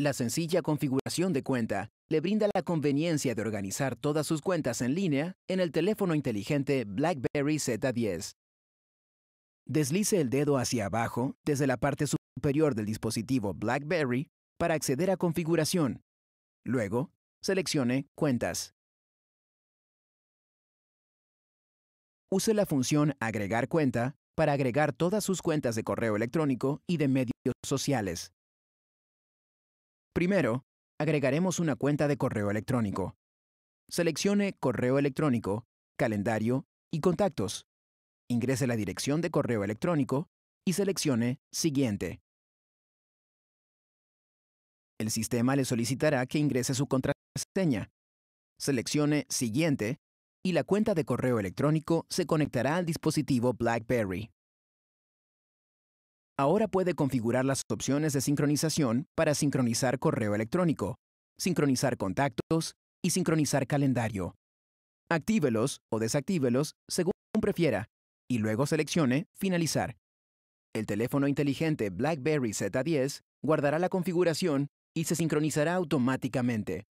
La sencilla configuración de cuenta le brinda la conveniencia de organizar todas sus cuentas en línea en el teléfono inteligente BlackBerry Z10. Deslice el dedo hacia abajo desde la parte superior del dispositivo BlackBerry para acceder a Configuración. Luego, seleccione Cuentas. Use la función Agregar cuenta para agregar todas sus cuentas de correo electrónico y de medios sociales. Primero, agregaremos una cuenta de correo electrónico. Seleccione Correo electrónico, Calendario y Contactos. Ingrese la dirección de correo electrónico y seleccione Siguiente. El sistema le solicitará que ingrese su contraseña. Seleccione Siguiente y la cuenta de correo electrónico se conectará al dispositivo BlackBerry. Ahora puede configurar las opciones de sincronización para sincronizar correo electrónico, sincronizar contactos y sincronizar calendario. Actívelos o desactívelos según prefiera y luego seleccione Finalizar. El teléfono inteligente BlackBerry Z10 guardará la configuración y se sincronizará automáticamente.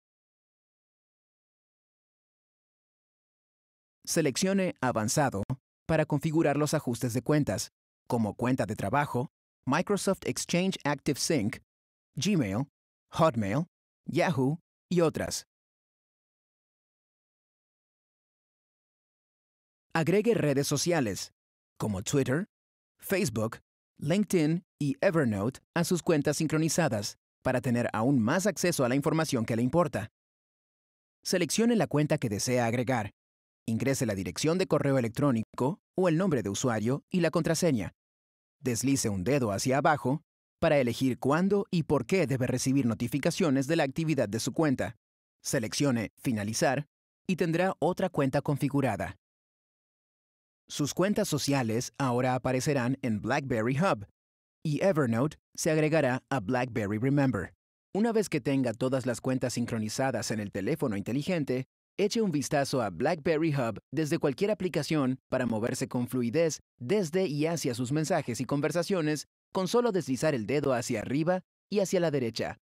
Seleccione Avanzado para configurar los ajustes de cuentas, como cuenta de trabajo, Microsoft Exchange ActiveSync, Gmail, Hotmail, Yahoo y otras. Agregue redes sociales como Twitter, Facebook, LinkedIn y Evernote a sus cuentas sincronizadas para tener aún más acceso a la información que le importa. Seleccione la cuenta que desea agregar. Ingrese la dirección de correo electrónico o el nombre de usuario y la contraseña. Deslice un dedo hacia abajo para elegir cuándo y por qué debe recibir notificaciones de la actividad de su cuenta. Seleccione Finalizar y tendrá otra cuenta configurada. Sus cuentas sociales ahora aparecerán en BlackBerry Hub y Evernote se agregará a BlackBerry Remember. Una vez que tenga todas las cuentas sincronizadas en el teléfono inteligente, Eche un vistazo a BlackBerry Hub desde cualquier aplicación para moverse con fluidez desde y hacia sus mensajes y conversaciones con solo deslizar el dedo hacia arriba y hacia la derecha.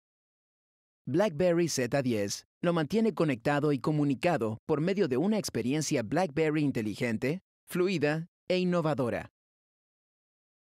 BlackBerry Z10 lo mantiene conectado y comunicado por medio de una experiencia BlackBerry inteligente, fluida e innovadora.